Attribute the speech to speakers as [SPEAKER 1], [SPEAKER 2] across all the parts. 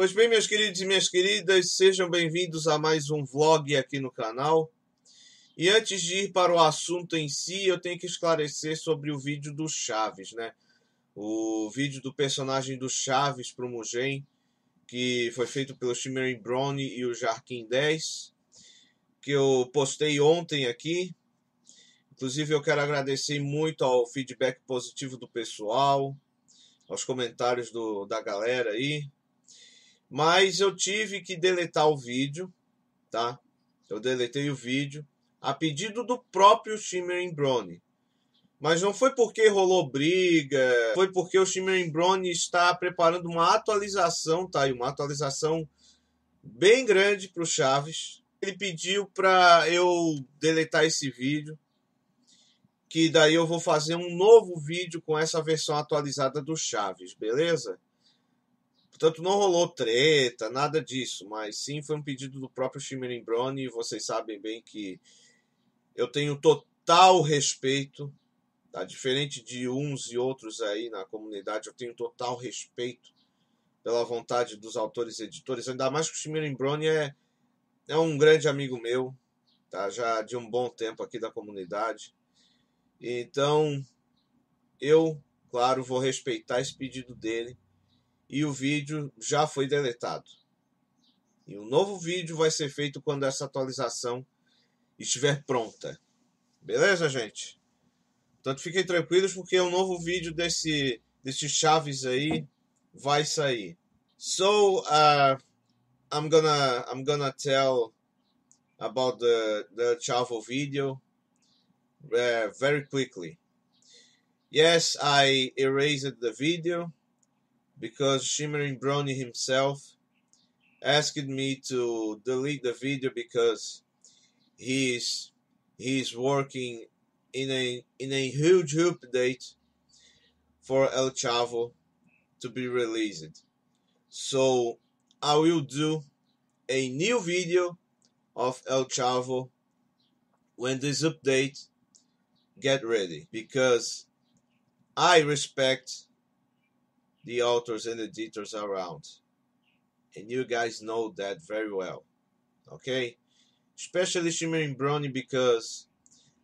[SPEAKER 1] Pois bem, meus queridos e minhas queridas, sejam bem-vindos a mais um vlog aqui no canal. E antes de ir para o assunto em si, eu tenho que esclarecer sobre o vídeo do Chaves, né? O vídeo do personagem do Chaves para o Mugen, que foi feito pelo Shimmering Brony e o Jarquim 10, que eu postei ontem aqui. Inclusive, eu quero agradecer muito ao feedback positivo do pessoal, aos comentários do, da galera aí mas eu tive que deletar o vídeo, tá? Eu deletei o vídeo a pedido do próprio Shimmering Brony. Mas não foi porque rolou briga, foi porque o Shimmering Brony está preparando uma atualização, tá? E uma atualização bem grande para o Chaves. Ele pediu para eu deletar esse vídeo, que daí eu vou fazer um novo vídeo com essa versão atualizada do Chaves, beleza? Portanto, não rolou treta, nada disso, mas sim foi um pedido do próprio Shimmering Brony e vocês sabem bem que eu tenho total respeito, tá? diferente de uns e outros aí na comunidade, eu tenho total respeito pela vontade dos autores e editores, ainda mais que o Shimmering Brony é, é um grande amigo meu, tá? já de um bom tempo aqui da comunidade. Então, eu, claro, vou respeitar esse pedido dele e o vídeo já foi deletado. E um novo vídeo vai ser feito quando essa atualização estiver pronta. Beleza, gente? Então fiquem tranquilos porque um novo vídeo desse desse Chaves aí vai sair. So uh, I'm gonna I'm gonna tell about the the Chavo video uh, very quickly. Yes, I erased the video because Shimmering Brony himself asked me to delete the video because he's he's working in a in a huge update for El Chavo to be released. So I will do a new video of El Chavo when this update get ready because I respect the authors and the debtors around. And you guys know that very well. Okay? Especially Shimmering Brony because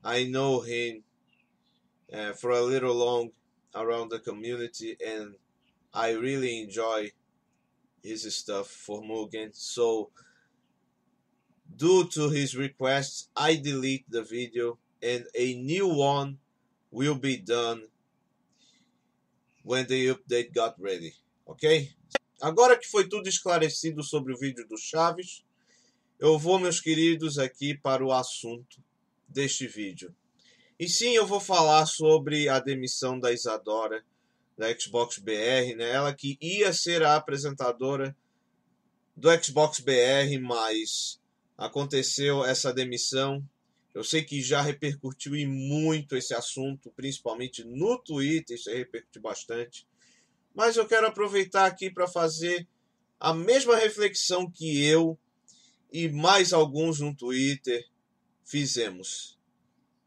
[SPEAKER 1] I know him uh, for a little long around the community and I really enjoy his stuff for Mugen. So due to his requests, I delete the video and a new one will be done when the update got ready, ok? Agora que foi tudo esclarecido sobre o vídeo do Chaves, eu vou, meus queridos, aqui para o assunto deste vídeo. E sim, eu vou falar sobre a demissão da Isadora da Xbox BR, né? Ela que ia ser a apresentadora do Xbox BR, mas aconteceu essa demissão eu sei que já repercutiu em muito esse assunto, principalmente no Twitter, isso repercute repercutiu bastante. Mas eu quero aproveitar aqui para fazer a mesma reflexão que eu e mais alguns no Twitter fizemos.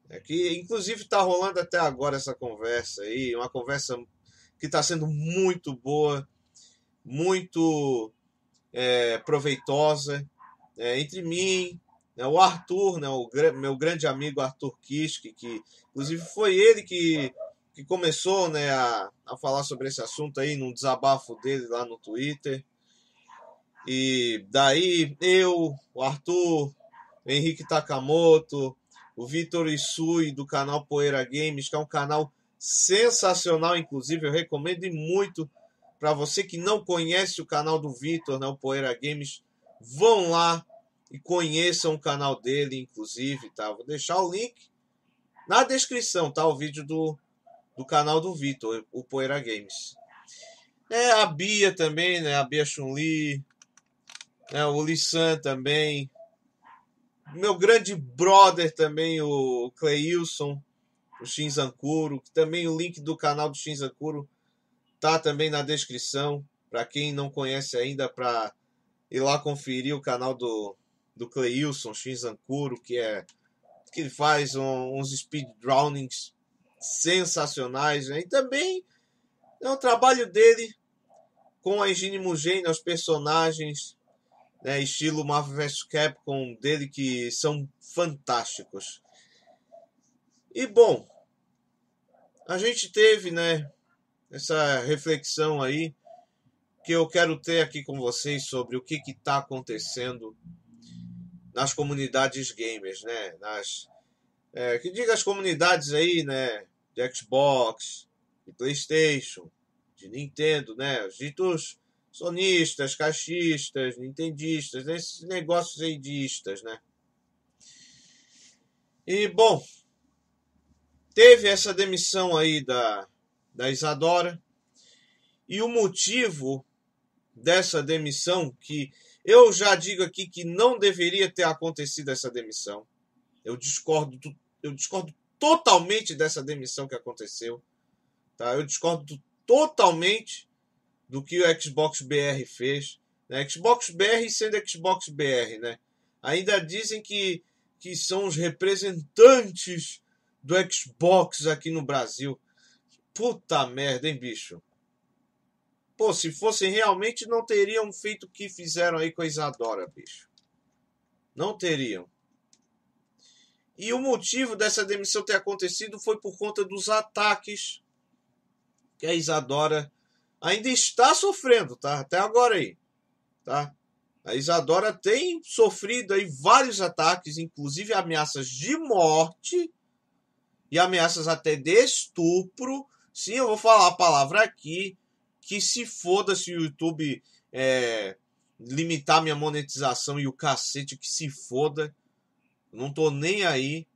[SPEAKER 1] É que, inclusive, está rolando até agora essa conversa aí, uma conversa que está sendo muito boa, muito é, proveitosa é, entre mim, é o Arthur, né, o meu grande amigo Arthur Kiske, que inclusive foi ele que, que começou né, a, a falar sobre esse assunto aí num desabafo dele lá no Twitter. E daí eu, o Arthur, o Henrique Takamoto, o Vitor Isui do canal Poeira Games, que é um canal sensacional, inclusive, eu recomendo muito para você que não conhece o canal do Vitor, né, o Poeira Games, vão lá e conheçam o canal dele, inclusive, tá? Vou deixar o link na descrição, tá? O vídeo do, do canal do Vitor, o Poeira Games. É, a Bia também, né? A Bia Chun-Li, é o Lissan também. Meu grande brother também, o Cleilson, o Shinzankuro. Também o link do canal do Shinzankuro tá também na descrição. Para quem não conhece ainda, para ir lá conferir o canal do, do Cleilson Shinzankuro, que é que ele faz um, uns speed drownings sensacionais, né? E também é um trabalho dele com a Engine Mugen, né? os personagens, né, estilo Marvel vs Capcom dele que são fantásticos. E bom, a gente teve, né, essa reflexão aí que eu quero ter aqui com vocês sobre o que está acontecendo nas comunidades gamers, né? Nas, é, que diga as comunidades aí, né? De Xbox, de Playstation, de Nintendo, né? Os ditos sonistas, caixistas, nintendistas, né? esses negócios aí né? E, bom, teve essa demissão aí da, da Isadora, e o motivo dessa demissão que eu já digo aqui que não deveria ter acontecido essa demissão. Eu discordo, eu discordo totalmente dessa demissão que aconteceu. Tá? Eu discordo totalmente do que o Xbox BR fez. Né? Xbox BR sendo Xbox BR, né? Ainda dizem que, que são os representantes do Xbox aqui no Brasil. Puta merda, hein, bicho? Pô, se fossem realmente, não teriam feito o que fizeram aí com a Isadora, bicho. Não teriam. E o motivo dessa demissão ter acontecido foi por conta dos ataques que a Isadora ainda está sofrendo, tá? Até agora aí, tá? A Isadora tem sofrido aí vários ataques, inclusive ameaças de morte e ameaças até de estupro. Sim, eu vou falar a palavra aqui que se foda se o YouTube é, limitar minha monetização e o cacete que se foda. Não tô nem aí.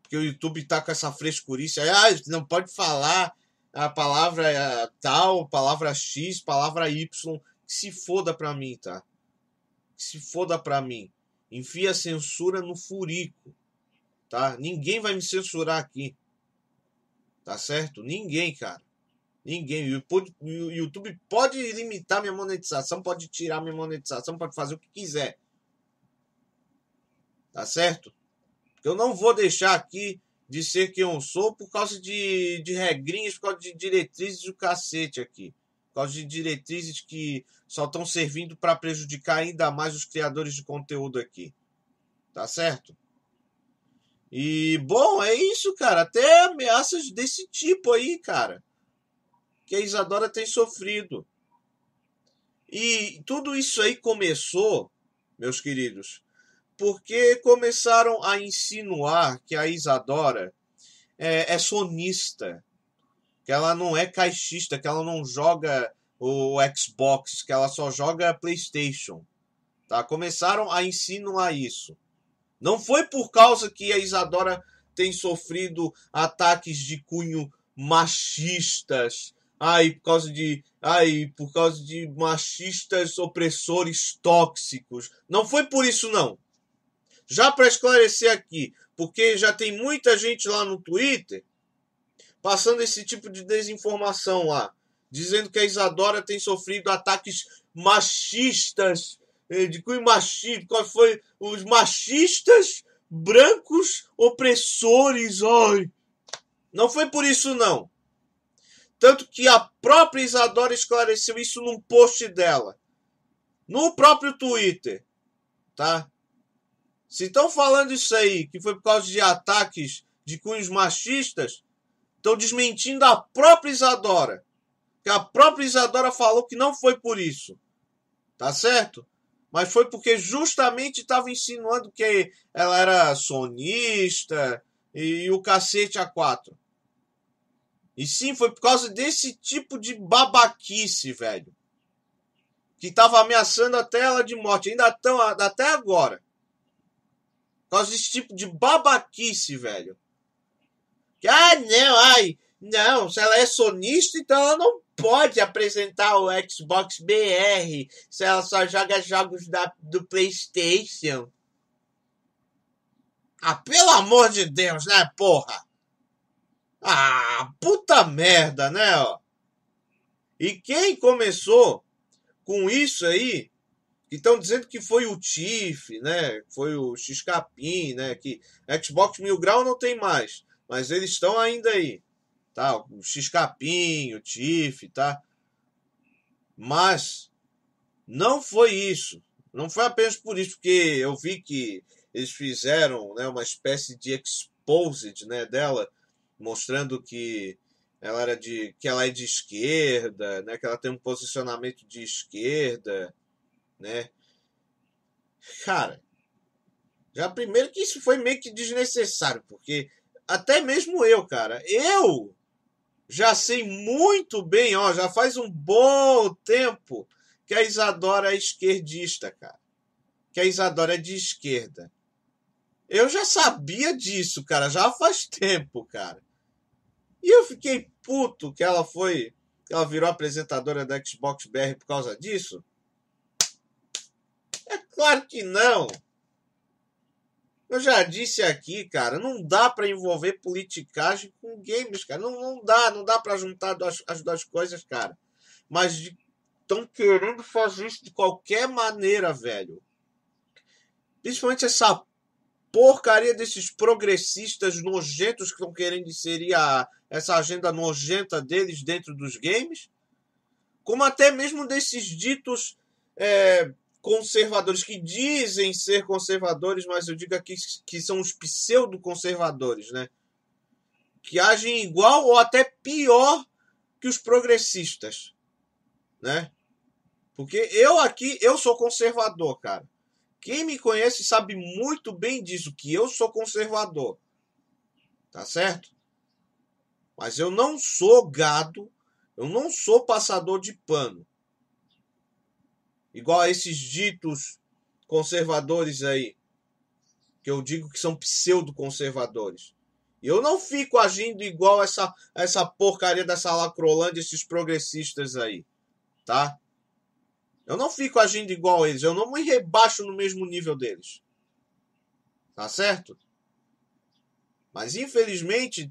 [SPEAKER 1] Porque o YouTube tá com essa frescurice. Ah, não pode falar a palavra é, tal, palavra X, palavra Y. Que se foda pra mim, tá? Que se foda pra mim. Enfia a censura no furico, tá? Ninguém vai me censurar aqui. Tá certo? Ninguém, cara. Ninguém. O YouTube pode limitar minha monetização, pode tirar minha monetização, pode fazer o que quiser. Tá certo? Eu não vou deixar aqui de ser quem eu sou por causa de, de regrinhas, por causa de diretrizes do cacete aqui. Por causa de diretrizes que só estão servindo para prejudicar ainda mais os criadores de conteúdo aqui. Tá certo? E, bom, é isso, cara. Até ameaças desse tipo aí, cara que a Isadora tem sofrido. E tudo isso aí começou, meus queridos, porque começaram a insinuar que a Isadora é, é sonista, que ela não é caixista, que ela não joga o Xbox, que ela só joga PlayStation. Tá? Começaram a insinuar isso. Não foi por causa que a Isadora tem sofrido ataques de cunho machistas ai, por causa de, ai, por causa de machistas opressores tóxicos. Não foi por isso não. Já para esclarecer aqui, porque já tem muita gente lá no Twitter passando esse tipo de desinformação lá, dizendo que a Isadora tem sofrido ataques machistas, eh, de cunho machista, qual foi os machistas brancos opressores, ai. Não foi por isso não. Tanto que a própria Isadora esclareceu isso num post dela. No próprio Twitter. Tá? Se estão falando isso aí, que foi por causa de ataques de cunhos machistas, estão desmentindo a própria Isadora. Que a própria Isadora falou que não foi por isso. Tá certo? Mas foi porque justamente estava insinuando que ela era sonista e o cacete a quatro. E sim, foi por causa desse tipo de babaquice, velho. Que tava ameaçando até ela de morte. Ainda tão, até agora. Por causa desse tipo de babaquice, velho. Que, ah, não, ai. Não, se ela é sonista, então ela não pode apresentar o Xbox BR. Se ela só joga jogos da, do PlayStation. Ah, pelo amor de Deus, né, porra? Ah, puta merda, né? E quem começou com isso aí, estão dizendo que foi o Tiff, né? Foi o X Capim, né? Que Xbox Mil Grau não tem mais, mas eles estão ainda aí, tá? O X Capim, o Tiff, tá? Mas não foi isso. Não foi apenas por isso, porque eu vi que eles fizeram né, uma espécie de exposed né, dela mostrando que ela era de que ela é de esquerda, né? Que ela tem um posicionamento de esquerda, né? Cara, já primeiro que isso foi meio que desnecessário, porque até mesmo eu, cara, eu já sei muito bem, ó, já faz um bom tempo que a Isadora é esquerdista, cara. Que a Isadora é de esquerda. Eu já sabia disso, cara, já faz tempo, cara. E eu fiquei puto que ela foi, que ela virou apresentadora da Xbox BR por causa disso? É claro que não. Eu já disse aqui, cara, não dá para envolver politicagem com games, cara. Não, não dá, não dá para juntar as, as duas coisas, cara. Mas estão querendo fazer isso de qualquer maneira, velho. Principalmente essa porcaria desses progressistas nojentos que estão querendo inserir a, essa agenda nojenta deles dentro dos games, como até mesmo desses ditos é, conservadores, que dizem ser conservadores, mas eu digo aqui que são os pseudo-conservadores, né? Que agem igual ou até pior que os progressistas, né? Porque eu aqui, eu sou conservador, cara. Quem me conhece sabe muito bem disso, que eu sou conservador. Tá certo? Mas eu não sou gado, eu não sou passador de pano. Igual a esses ditos conservadores aí, que eu digo que são pseudo-conservadores. Eu não fico agindo igual essa essa porcaria dessa lacrolândia, esses progressistas aí, tá? Eu não fico agindo igual a eles, eu não me rebaixo no mesmo nível deles. Tá certo? Mas infelizmente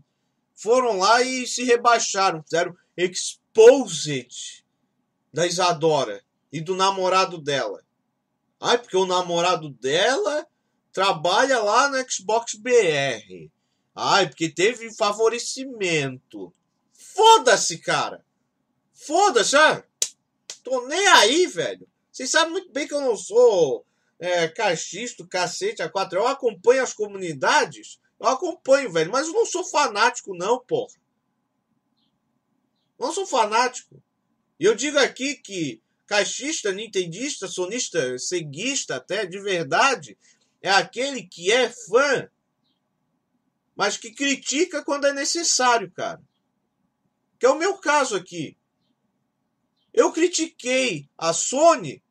[SPEAKER 1] foram lá e se rebaixaram. Fizeram exposed da Isadora e do namorado dela. Ai, porque o namorado dela trabalha lá no Xbox BR. Ai, porque teve favorecimento. Foda-se, cara. Foda-se, é. Tô nem aí, velho. Vocês sabem muito bem que eu não sou é, cacete, a quatro. Eu acompanho as comunidades eu acompanho, velho, mas eu não sou fanático, não, porra. Não sou fanático. E eu digo aqui que caixista, nintendista, sonista, ceguista até, de verdade, é aquele que é fã, mas que critica quando é necessário, cara. Que é o meu caso aqui. Eu critiquei a Sony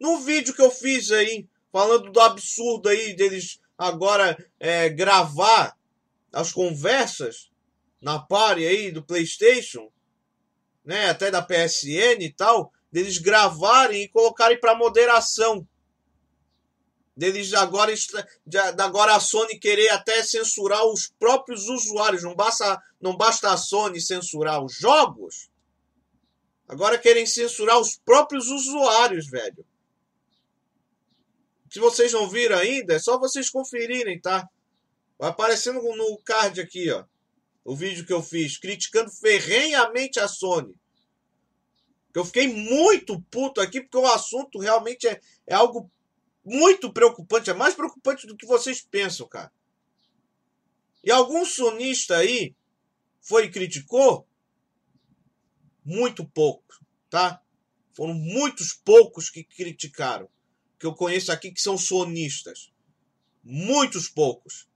[SPEAKER 1] no vídeo que eu fiz aí, falando do absurdo aí deles agora é, gravar as conversas na pare aí do PlayStation, né, até da PSN e tal, deles gravarem e colocarem para moderação. Deles agora de agora a Sony querer até censurar os próprios usuários, não basta não basta a Sony censurar os jogos. Agora querem censurar os próprios usuários, velho. Se vocês não viram ainda, é só vocês conferirem, tá? Vai aparecendo no card aqui, ó. O vídeo que eu fiz criticando ferrenhamente a Sony. Que eu fiquei muito puto aqui, porque o assunto realmente é, é algo muito preocupante. É mais preocupante do que vocês pensam, cara. E algum sonista aí foi e criticou? Muito pouco, tá? Foram muitos poucos que criticaram que eu conheço aqui que são sonistas. Muitos poucos.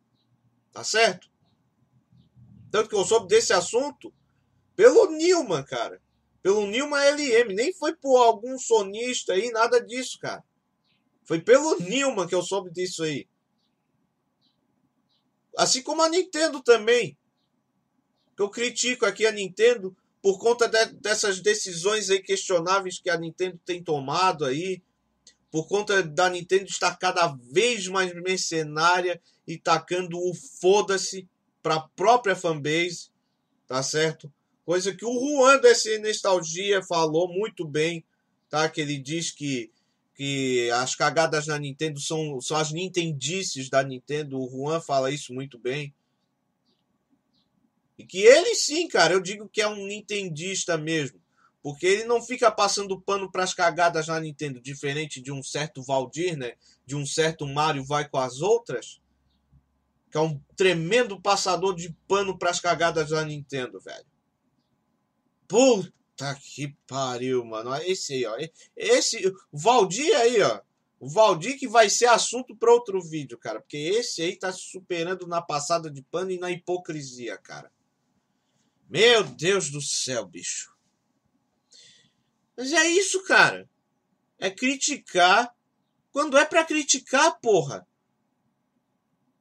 [SPEAKER 1] Tá certo? Tanto que eu soube desse assunto pelo Nilman, cara. Pelo Nilman LM. Nem foi por algum sonista aí, nada disso, cara. Foi pelo Nilman que eu soube disso aí. Assim como a Nintendo também. Eu critico aqui a Nintendo por conta de, dessas decisões aí questionáveis que a Nintendo tem tomado aí por conta da Nintendo estar cada vez mais mercenária e tacando o foda-se para a própria fanbase, tá certo? Coisa que o Juan do SN Nostalgia falou muito bem, tá? Que ele diz que, que as cagadas da Nintendo são, são as Nintendices da Nintendo. O Juan fala isso muito bem. E que ele sim, cara, eu digo que é um Nintendista mesmo. Porque ele não fica passando pano para as cagadas na Nintendo, diferente de um certo Valdir, né? De um certo Mario vai com as outras. Que é um tremendo passador de pano para as cagadas da Nintendo, velho. Puta que pariu, mano. Esse aí, ó. Esse. O Valdir aí, ó. O Valdir que vai ser assunto para outro vídeo, cara. Porque esse aí tá superando na passada de pano e na hipocrisia, cara. Meu Deus do céu, bicho. Mas é isso, cara. É criticar quando é para criticar, porra.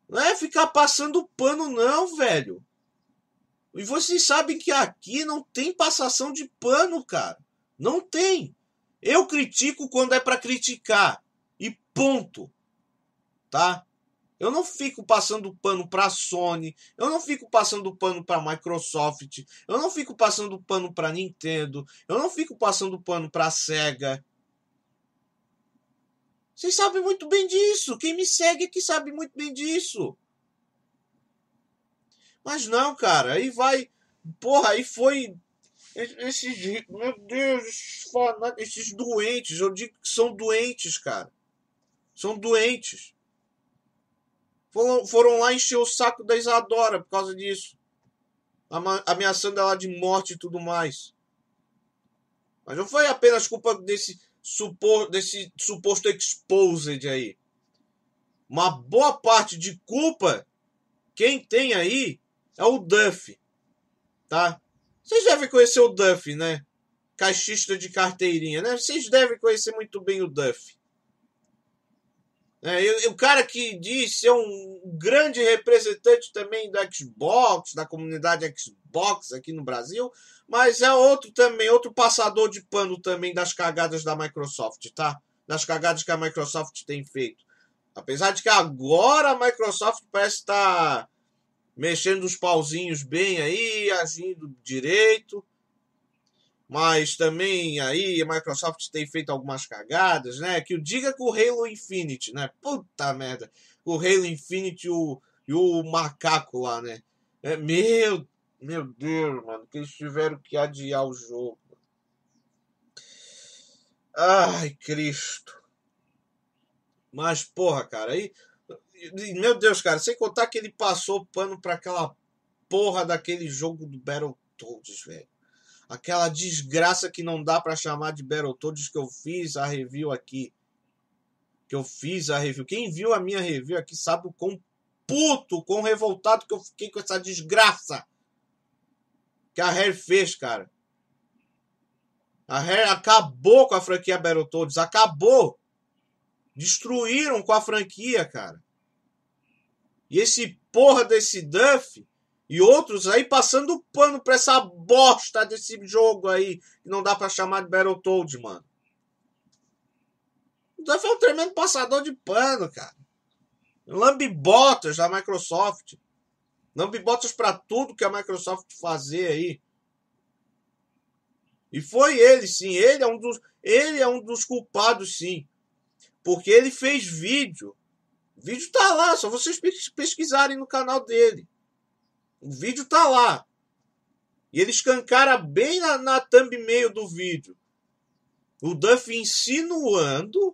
[SPEAKER 1] Não é ficar passando pano, não, velho. E vocês sabem que aqui não tem passação de pano, cara. Não tem. Eu critico quando é para criticar. E ponto. Tá? Eu não fico passando pano para Sony, eu não fico passando pano para Microsoft, eu não fico passando pano para Nintendo, eu não fico passando pano para Sega. Vocês sabem muito bem disso. Quem me segue que sabe muito bem disso. Mas não, cara, aí vai. Porra, aí foi. Esses. Meu Deus, esses doentes. Eu digo que são doentes, cara. São doentes. Foram, foram lá encher o saco da Isadora por causa disso. Ameaçando ela de morte e tudo mais. Mas não foi apenas culpa desse, supor, desse suposto exposed aí. Uma boa parte de culpa quem tem aí é o Duff. Tá? Vocês devem conhecer o Duff, né? Caixista de carteirinha, né? Vocês devem conhecer muito bem o Duff. É, o cara que diz ser um grande representante também do Xbox, da comunidade Xbox aqui no Brasil, mas é outro também, outro passador de pano também das cagadas da Microsoft, tá? Das cagadas que a Microsoft tem feito. Apesar de que agora a Microsoft parece estar tá mexendo os pauzinhos bem aí, agindo direito, mas também aí a Microsoft tem feito algumas cagadas, né? Que o diga com o Halo Infinite, né? Puta merda. O Halo Infinite e o, e o macaco lá, né? É, meu, meu Deus, mano. Que eles tiveram que adiar o jogo. Ai, Cristo. Mas, porra, cara, aí. Meu Deus, cara, sem contar que ele passou pano para aquela porra daquele jogo do Battletoads, velho aquela desgraça que não dá para chamar de Battletoads que eu fiz a review aqui. Que eu fiz a review. Quem viu a minha review aqui sabe o quão puto, o quão revoltado que eu fiquei com essa desgraça que a Harry fez, cara. A Harry acabou com a franquia Battletoads, acabou. Destruíram com a franquia, cara. E esse porra desse Duff e outros aí passando pano pra essa bosta desse jogo aí, que não dá para chamar de Battletoads, mano. Então foi um tremendo passador de pano, cara. Lambibotas da Microsoft. Lambibotas para tudo que a Microsoft fazer aí. E foi ele, sim. Ele é um dos, ele é um dos culpados, sim. Porque ele fez vídeo. O vídeo tá lá, só vocês pesquisarem no canal dele. O vídeo tá lá. E ele escancara bem na, na thumb meio do vídeo. O Duff insinuando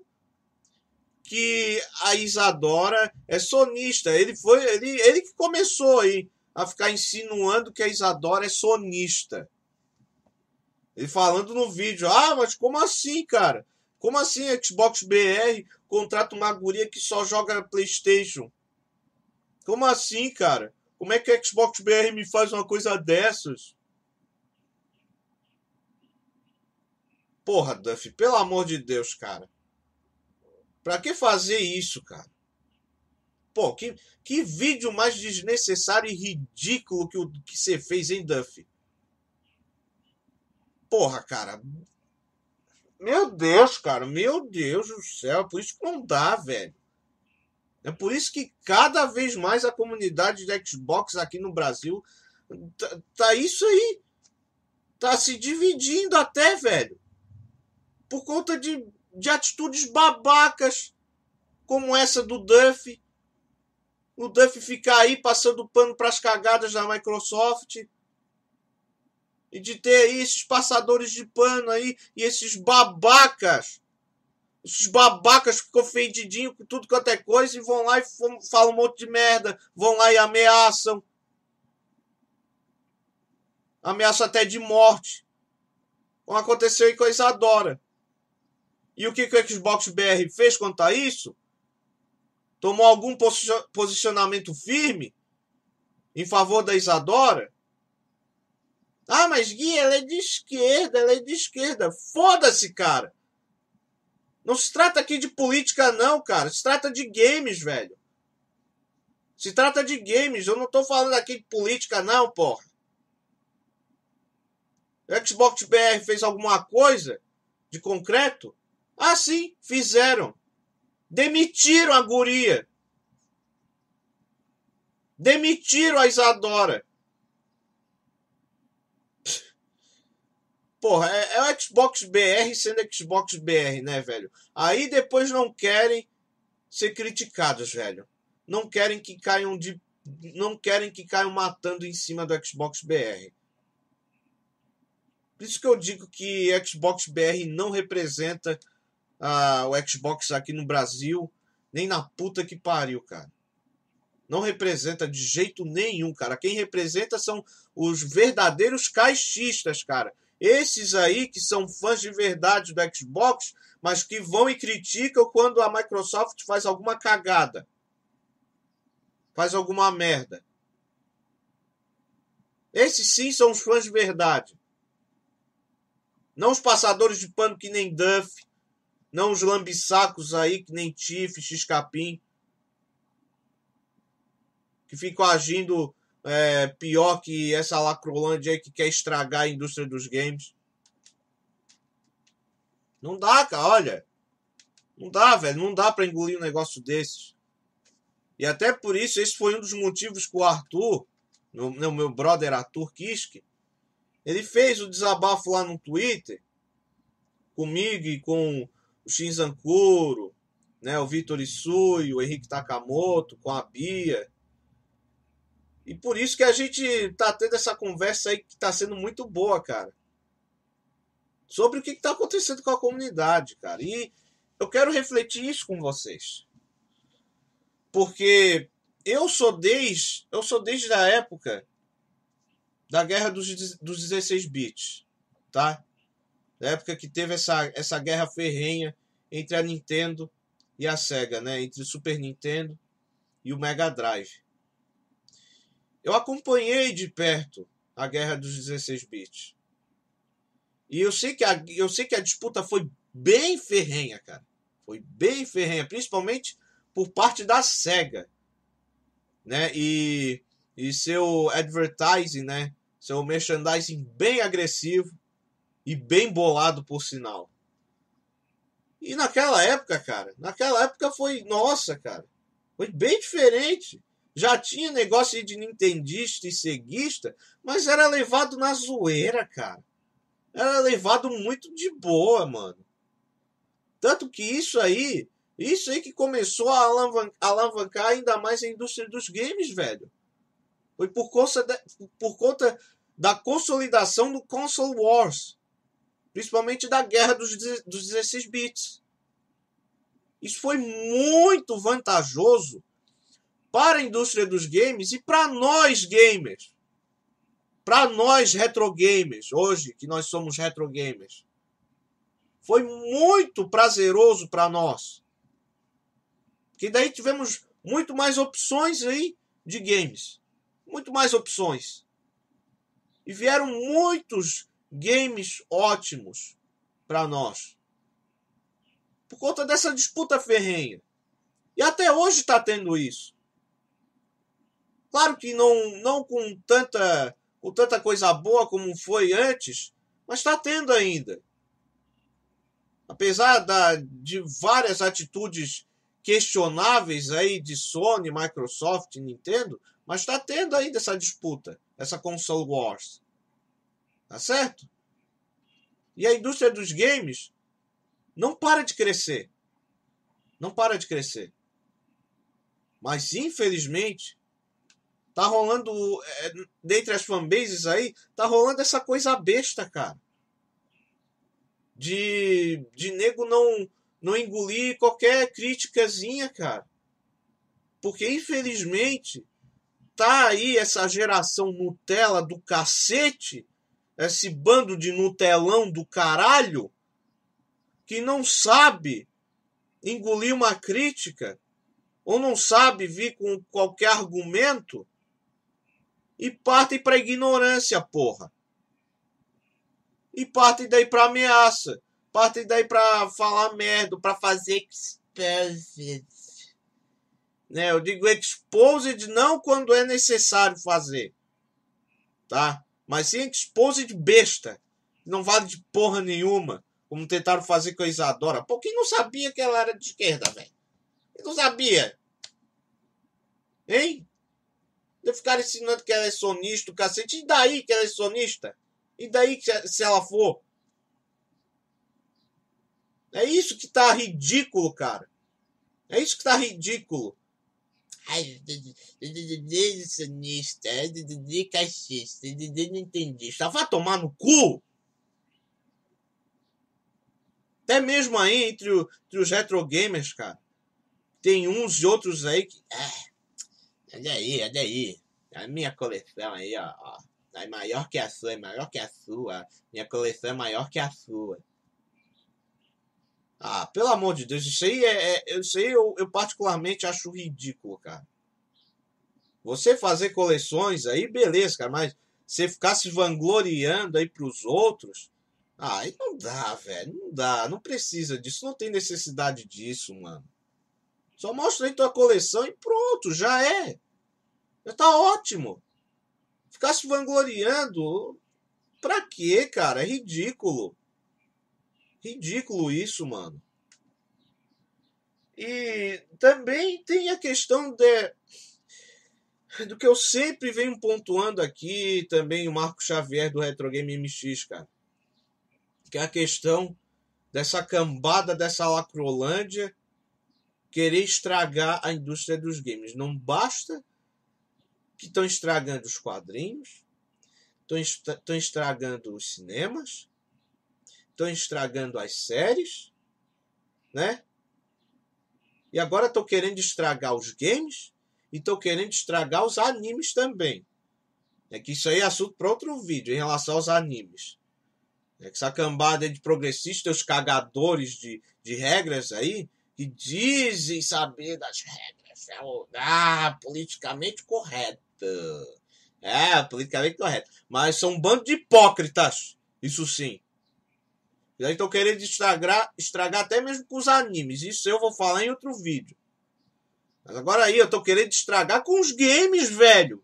[SPEAKER 1] que a Isadora é sonista. Ele foi, ele, ele que começou aí a ficar insinuando que a Isadora é sonista. Ele falando no vídeo: "Ah, mas como assim, cara? Como assim Xbox BR contrata uma guria que só joga PlayStation? Como assim, cara? Como é que a Xbox BR me faz uma coisa dessas? Porra, Duff, pelo amor de Deus, cara. Pra que fazer isso, cara? Pô, que, que vídeo mais desnecessário e ridículo que, o, que você fez, hein, Duff? Porra, cara. Meu Deus, cara. Meu Deus do céu. Por isso que não dá, velho. É por isso que cada vez mais a comunidade de Xbox aqui no Brasil tá, tá isso aí. Tá se dividindo até, velho. Por conta de, de atitudes babacas como essa do Duff. O Duff ficar aí passando pano para as cagadas da Microsoft. E de ter aí esses passadores de pano aí e esses babacas esses babacas ficam ofendidinhos com tudo quanto é coisa e vão lá e falam um monte de merda, vão lá e ameaçam. Ameaça até de morte. aconteceu aí com a Isadora. E o que, que o Xbox BR fez quanto a isso? Tomou algum posicionamento firme em favor da Isadora? Ah, mas Gui, ela é de esquerda, ela é de esquerda. Foda-se, cara. Não se trata aqui de política, não, cara. Se trata de games, velho. Se trata de games. Eu não tô falando aqui de política, não, porra. O Xbox BR fez alguma coisa de concreto? Ah, sim, fizeram. Demitiram a guria. Demitiram a Isadora. Porra, é, é o Xbox BR sendo Xbox BR, né, velho? Aí depois não querem ser criticados, velho. Não querem que caiam de. Não querem que caiam matando em cima do Xbox BR. Por isso que eu digo que Xbox BR não representa ah, o Xbox aqui no Brasil, nem na puta que pariu, cara. Não representa de jeito nenhum, cara. Quem representa são os verdadeiros caixistas, cara. Esses aí que são fãs de verdade do Xbox, mas que vão e criticam quando a Microsoft faz alguma cagada. Faz alguma merda. Esses sim são os fãs de verdade. Não os passadores de pano que nem Duff. Não os lambissacos aí que nem Tiff, X-Capim. Que ficam agindo é, pior que essa Lacrolândia aí que quer estragar a indústria dos games. Não dá, cara, olha. Não dá, velho. Não dá para engolir um negócio desses. E até por isso, esse foi um dos motivos que o Arthur, meu, meu brother Arthur Kiske, ele fez o desabafo lá no Twitter, comigo e com o Shinzankuro, né, o Vitor Isui, o Henrique Takamoto, com a Bia, e por isso que a gente tá tendo essa conversa aí que tá sendo muito boa, cara. Sobre o que, que tá acontecendo com a comunidade, cara. E eu quero refletir isso com vocês. Porque eu sou desde, eu sou desde a época da guerra dos, dos 16 bits, tá? Da época que teve essa, essa guerra ferrenha entre a Nintendo e a Sega, né? Entre o Super Nintendo e o Mega Drive. Eu acompanhei de perto a guerra dos 16 bits. E eu sei que a, eu sei que a disputa foi bem ferrenha, cara. Foi bem ferrenha, principalmente por parte da SEGA. Né? E, e seu advertising, né? Seu merchandising bem agressivo e bem bolado, por sinal. E naquela época, cara, naquela época foi, nossa, cara, foi bem diferente já tinha negócio de nintendista e seguista, mas era levado na zoeira, cara. Era levado muito de boa, mano. Tanto que isso aí, isso aí que começou a alavancar, alavancar ainda mais a indústria dos games, velho. Foi por conta, de, por conta da consolidação do console wars, principalmente da guerra dos, dos 16 bits. Isso foi muito vantajoso para a indústria dos games e para nós gamers. Para nós retro gamers, hoje que nós somos retro gamers. Foi muito prazeroso para nós. Que daí tivemos muito mais opções aí de games. Muito mais opções. E vieram muitos games ótimos para nós. Por conta dessa disputa ferrenha. E até hoje está tendo isso. Claro que não, não com, tanta, com tanta coisa boa como foi antes, mas está tendo ainda. Apesar da, de várias atitudes questionáveis aí de Sony, Microsoft e Nintendo, mas está tendo ainda essa disputa, essa console wars. Tá certo? E a indústria dos games não para de crescer. Não para de crescer. Mas, infelizmente, Tá rolando. É, dentre as fanbases aí, tá rolando essa coisa besta, cara. De, de nego não, não engolir qualquer críticazinha, cara. Porque, infelizmente, tá aí essa geração Nutella do cacete, esse bando de Nutelão do caralho, que não sabe engolir uma crítica, ou não sabe vir com qualquer argumento, e partem para ignorância, porra. E partem daí para ameaça, partem daí para falar merda, para fazer exposed. Né? Eu digo exposed não quando é necessário fazer, tá? Mas sim exposed besta, não vale de porra nenhuma, como tentaram fazer com a Isadora. Pô, quem não sabia que ela era de esquerda, velho? Quem não sabia? Hein? de ficar ensinando que ela é sonista, cacete. E daí que ela é sonista? E daí que se ela for? É isso que tá ridículo, cara. É isso que tá ridículo. Ai, sonista, cachista, não entendi. Vai tomar no cu! Até mesmo aí entre, o, entre os retro gamers, cara. Tem uns e outros aí que. Ah Olha é aí, olha é aí. A minha coleção aí, ó, ó. É maior que a sua, é maior que a sua. Minha coleção é maior que a sua. Ah, pelo amor de Deus, isso aí, é, é, isso aí eu, eu particularmente acho ridículo, cara. Você fazer coleções aí, beleza, cara, mas você ficar se vangloriando aí pros outros. Ah, não dá, velho, não dá, não precisa disso, não tem necessidade disso, mano. Só mostrei tua coleção e pronto, já é. Já tá ótimo. Ficar se vangloriando, pra quê, cara? É ridículo. Ridículo isso, mano. E também tem a questão de, do que eu sempre venho pontuando aqui, também o Marco Xavier do Retro Game MX, cara. Que é a questão dessa cambada dessa Lacrolândia querer estragar a indústria dos games. Não basta que estão estragando os quadrinhos, estão estragando os cinemas, estão estragando as séries, né? E agora estão querendo estragar os games e estão querendo estragar os animes também. É que isso aí é assunto para outro vídeo em relação aos animes. É que essa cambada de progressistas, os cagadores de, de regras aí, que dizem saber das regras ah, politicamente correta. É, politicamente correta. Mas são um bando de hipócritas, isso sim. Já estão querendo estragar, estragar até mesmo com os animes. Isso eu vou falar em outro vídeo. Mas agora aí, eu estou querendo estragar com os games, velho.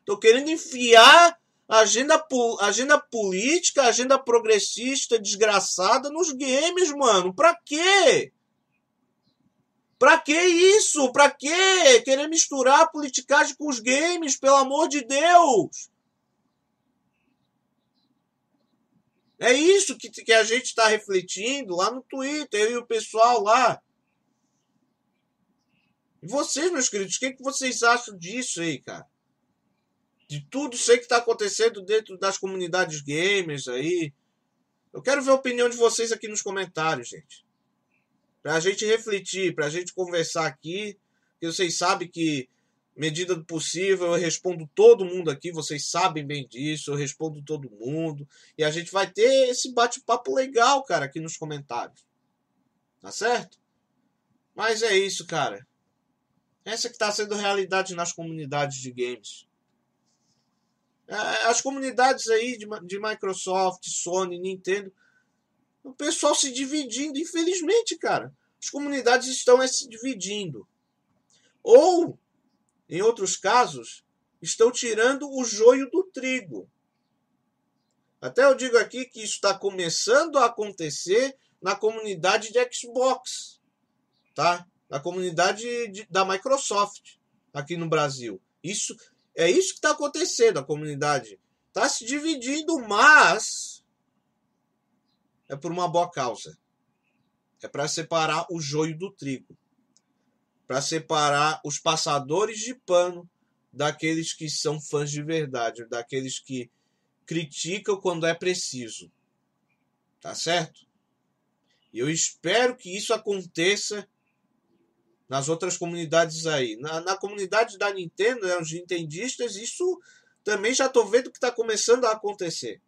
[SPEAKER 1] Estou querendo enfiar agenda, agenda política, agenda progressista, desgraçada nos games, mano. Pra quê? Pra que isso? Pra que querer misturar politicagem com os games, pelo amor de Deus? É isso que, que a gente está refletindo lá no Twitter, eu e o pessoal lá. E vocês, meus queridos, o que, que vocês acham disso aí, cara? De tudo isso aí que está acontecendo dentro das comunidades gamers aí. Eu quero ver a opinião de vocês aqui nos comentários, gente para a gente refletir, para a gente conversar aqui. Que vocês sabem que, medida do possível, eu respondo todo mundo aqui, vocês sabem bem disso, eu respondo todo mundo. E a gente vai ter esse bate-papo legal, cara, aqui nos comentários. Tá certo? Mas é isso, cara. Essa que está sendo realidade nas comunidades de games. É, as comunidades aí de Microsoft, Sony, Nintendo o pessoal se dividindo. Infelizmente, cara, as comunidades estão é, se dividindo. Ou, em outros casos, estão tirando o joio do trigo. Até eu digo aqui que isso está começando a acontecer na comunidade de Xbox, tá? Na comunidade de, da Microsoft aqui no Brasil. Isso é isso que está acontecendo. A comunidade está se dividindo, mas é por uma boa causa. É para separar o joio do trigo, para separar os passadores de pano daqueles que são fãs de verdade, daqueles que criticam quando é preciso. Tá certo? E eu espero que isso aconteça nas outras comunidades aí. Na, na comunidade da Nintendo, né, os nintendistas, isso também já estou vendo que está começando a acontecer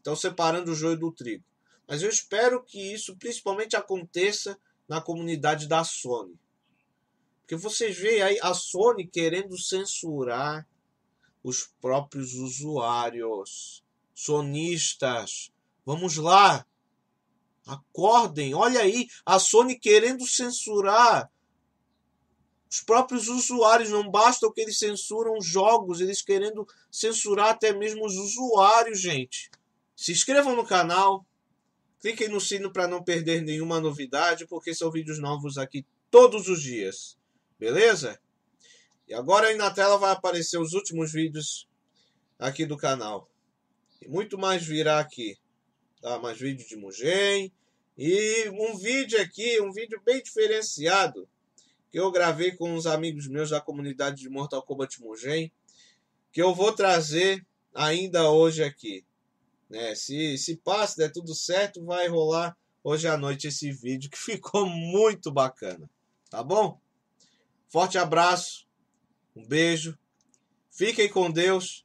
[SPEAKER 1] estão separando o joio do trigo. Mas eu espero que isso principalmente aconteça na comunidade da Sony. Porque vocês veem aí a Sony querendo censurar os próprios usuários. Sonistas, vamos lá. Acordem, olha aí, a Sony querendo censurar os próprios usuários. Não basta o que eles censuram jogos, eles querendo censurar até mesmo os usuários, gente. Se inscrevam no canal, cliquem no sino para não perder nenhuma novidade, porque são vídeos novos aqui todos os dias. Beleza? E agora aí na tela vai aparecer os últimos vídeos aqui do canal. E muito mais virá aqui. Tá? Mais vídeo de Mugen. E um vídeo aqui, um vídeo bem diferenciado, que eu gravei com uns amigos meus da comunidade de Mortal Kombat Mugen, que eu vou trazer ainda hoje aqui. Né? Se, se passa, der tudo certo, vai rolar hoje à noite esse vídeo que ficou muito bacana. Tá bom? Forte abraço, um beijo, fiquem com Deus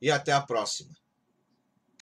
[SPEAKER 1] e até a próxima.